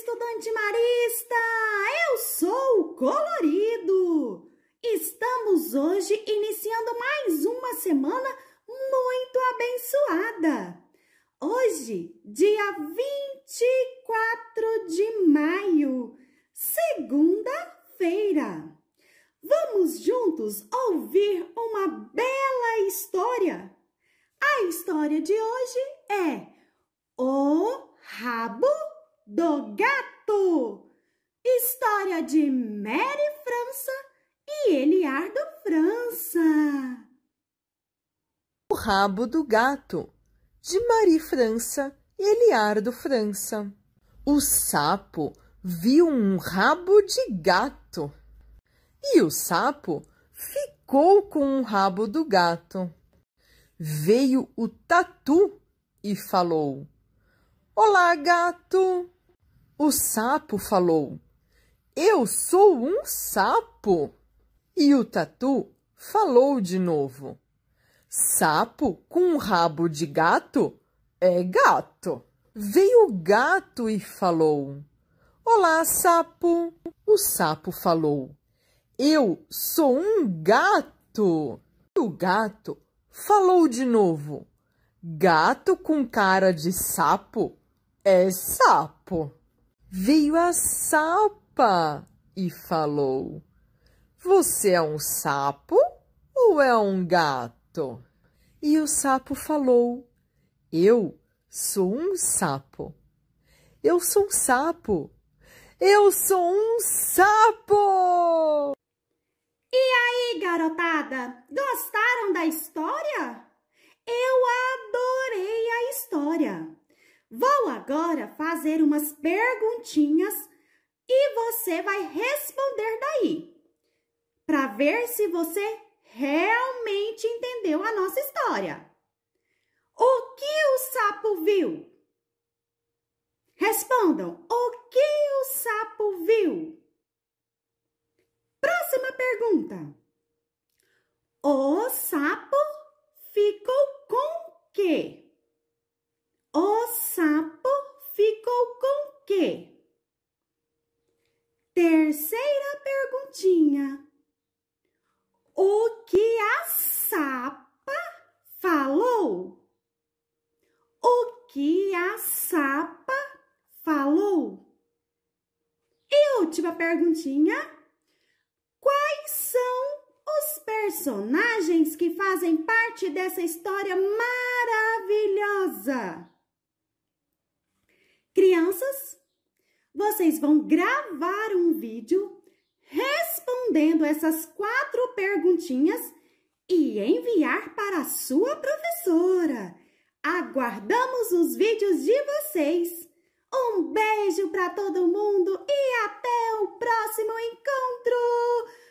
estudante marista! Eu sou o Colorido! Estamos hoje iniciando mais uma semana muito abençoada! Hoje, dia 24 de maio, segunda-feira, vamos juntos ouvir uma bela história. A história de hoje é O do Gato. História de Mary França e Eliardo França. O Rabo do Gato, de Marie França e Eliardo França. O sapo viu um rabo de gato e o sapo ficou com o rabo do gato. Veio o tatu e falou: Olá, gato! O sapo falou: Eu sou um sapo. E o tatu falou de novo: Sapo com rabo de gato é gato. Veio o gato e falou: Olá, sapo. O sapo falou: Eu sou um gato. E o gato falou de novo: Gato com cara de sapo é sapo. Veio a sapa e falou: Você é um sapo ou é um gato? E o sapo falou: Eu sou um sapo. Eu sou um sapo. Eu sou um sapo! E aí, garotada? Gostaram da história? Vou agora fazer umas perguntinhas e você vai responder daí, para ver se você realmente entendeu a nossa história. O que o sapo viu? Respondam, o que o sapo viu? Próxima pergunta. O sapo ficou com o quê? Terceira perguntinha. O que a sapa falou? O que a sapa falou? E última perguntinha. Quais são os personagens que fazem parte dessa história maravilhosa? Crianças, vocês vão gravar um vídeo respondendo essas quatro perguntinhas e enviar para a sua professora. Aguardamos os vídeos de vocês. Um beijo para todo mundo e até o próximo encontro!